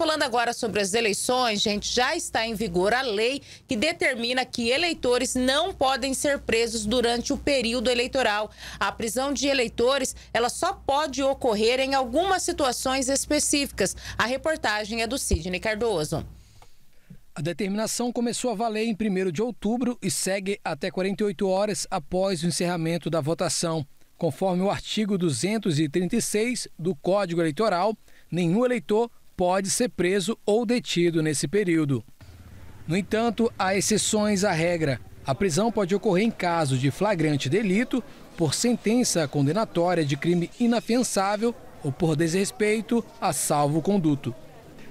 Falando agora sobre as eleições, gente, já está em vigor a lei que determina que eleitores não podem ser presos durante o período eleitoral. A prisão de eleitores, ela só pode ocorrer em algumas situações específicas. A reportagem é do Sidney Cardoso. A determinação começou a valer em 1 de outubro e segue até 48 horas após o encerramento da votação. Conforme o artigo 236 do Código Eleitoral, nenhum eleitor pode ser preso ou detido nesse período. No entanto, há exceções à regra. A prisão pode ocorrer em caso de flagrante delito, por sentença condenatória de crime inafiançável ou por desrespeito a salvo conduto.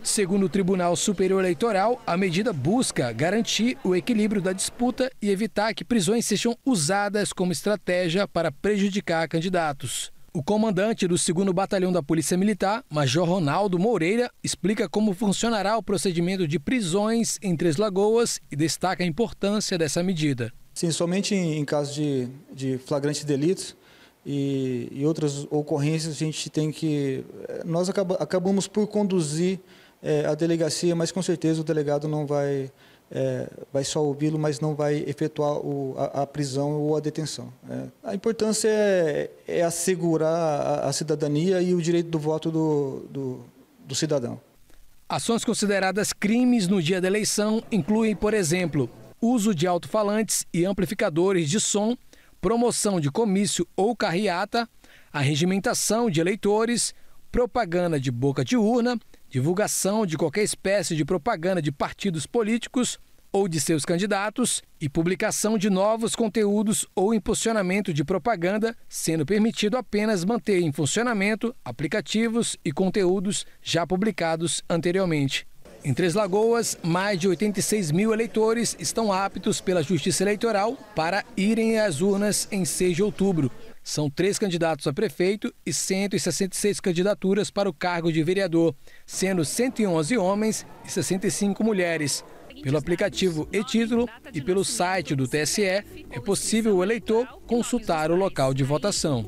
Segundo o Tribunal Superior Eleitoral, a medida busca garantir o equilíbrio da disputa e evitar que prisões sejam usadas como estratégia para prejudicar candidatos. O comandante do 2 Batalhão da Polícia Militar, Major Ronaldo Moreira, explica como funcionará o procedimento de prisões em Três Lagoas e destaca a importância dessa medida. Sim, somente em caso de, de flagrante delito e, e outras ocorrências, a gente tem que. Eh, nós acabamos por conduzir é, a delegacia, mas com certeza o delegado não vai é, vai só ouvi-lo, mas não vai efetuar o, a, a, prisão ou a detenção. É. A importância é, é assegurar a, a, cidadania e o direito do voto do, do, do cidadão. Ações consideradas crimes no dia da eleição incluem, por exemplo, uso de alto-falantes e amplificadores de som, promoção de comício ou carreata, arregimentação de eleitores, propaganda de boca de urna, divulgação de qualquer espécie de propaganda de partidos políticos ou de seus candidatos e publicação de novos conteúdos ou impulsionamento de propaganda, sendo permitido apenas manter em funcionamento aplicativos e conteúdos já publicados anteriormente. Em Três Lagoas, mais de 86 mil eleitores estão aptos pela Justiça Eleitoral para irem às urnas em 6 de outubro. São três candidatos a prefeito e 166 candidaturas para o cargo de vereador, sendo 111 homens e 65 mulheres. Pelo aplicativo e-título e pelo site do TSE, é possível o eleitor consultar o local de votação.